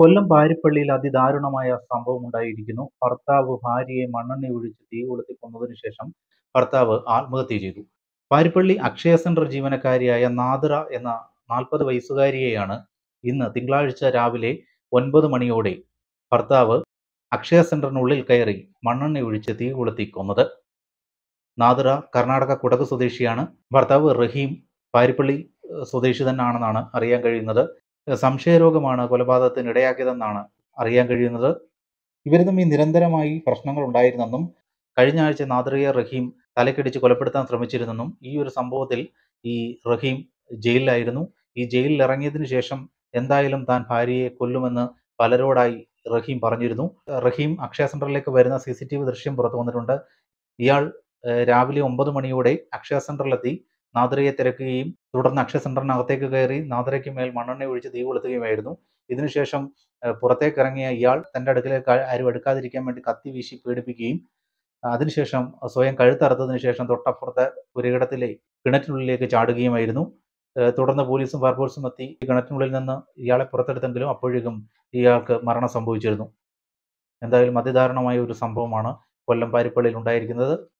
കൊല്ലം പാരിപ്പള്ളിയിൽ അതിദാരുണമായ സംഭവം ഉണ്ടായിരിക്കുന്നു ഭർത്താവ് ഭാര്യയെ മണ്ണെണ്ണ ഒഴിച്ച് തീ കൊളുത്തി കൊന്നതിന് ശേഷം ഭർത്താവ് ആത്മഹത്യ ചെയ്തു പാരിപ്പള്ളി അക്ഷയ സെന്റർ ജീവനക്കാരിയായ നാദറ എന്ന നാൽപ്പത് വയസ്സുകാരിയെയാണ് ഇന്ന് തിങ്കളാഴ്ച രാവിലെ ഒൻപത് മണിയോടെ ഭർത്താവ് അക്ഷയ സെന്ററിനുള്ളിൽ കയറി മണ്ണെണ്ണ ഒഴിച്ച് തീ കൊളുത്തി കൊന്നത് നാദിറ കർണാടക കുടക് സ്വദേശിയാണ് ഭർത്താവ് റഹീം പാരിപ്പള്ളി സ്വദേശി ആണെന്നാണ് അറിയാൻ കഴിയുന്നത് സംശയരോഗമാണ് കൊലപാതകത്തിന് ഇടയാക്കിയതെന്നാണ് അറിയാൻ കഴിയുന്നത് ഇവർ തമ്മിൽ നിരന്തരമായി പ്രശ്നങ്ങൾ ഉണ്ടായിരുന്നെന്നും കഴിഞ്ഞ ആഴ്ച നാദ്രിയ റഹീം തലക്കടിച്ച് കൊലപ്പെടുത്താൻ ശ്രമിച്ചിരുന്നെന്നും ഈ ഒരു സംഭവത്തിൽ ഈ റഹീം ജയിലിലായിരുന്നു ഈ ജയിലിൽ ഇറങ്ങിയതിന് ശേഷം എന്തായാലും താൻ ഭാര്യയെ കൊല്ലുമെന്ന് പലരോടായി റഹീം പറഞ്ഞിരുന്നു റഹീം അക്ഷയ സെന്ററിലേക്ക് വരുന്ന സി സി ടി വി ദൃശ്യം പുറത്തു വന്നിട്ടുണ്ട് ഇയാൾ രാവിലെ ഒമ്പത് മണിയോടെ അക്ഷയ സെന്ററിലെത്തി നാദ്രയെ തിരക്കുകയും തുടർന്ന് അക്ഷയ സെന്ററിനകത്തേക്ക് കയറി നാദ്രയ്ക്ക് മേൽ മണ്ണെണ്ണ ഒഴിച്ച് തീ കൊളുത്തുകയുമായിരുന്നു ഇതിനുശേഷം പുറത്തേക്ക് ഇറങ്ങിയ ഇയാൾ തൻ്റെ അടുക്കലേക്ക് ആരും എടുക്കാതിരിക്കാൻ വേണ്ടി കത്തി വീശി പീഡിപ്പിക്കുകയും അതിനുശേഷം സ്വയം കഴുത്തറുത്തതിനു ശേഷം തൊട്ടപ്പുറത്തെ പുരയിടത്തിലെ കിണറ്റിനുള്ളിലേക്ക് ചാടുകയുമായിരുന്നു തുടർന്ന് പോലീസും ഫയർഫോഴ്സും എത്തി കിണറ്റിനുള്ളിൽ നിന്ന് ഇയാളെ പുറത്തെടുത്തെങ്കിലും അപ്പോഴേക്കും ഇയാൾക്ക് മരണം സംഭവിച്ചിരുന്നു എന്തായാലും മതിദാരുണമായ ഒരു സംഭവമാണ് കൊല്ലം പാരിപ്പള്ളിയിൽ ഉണ്ടായിരിക്കുന്നത്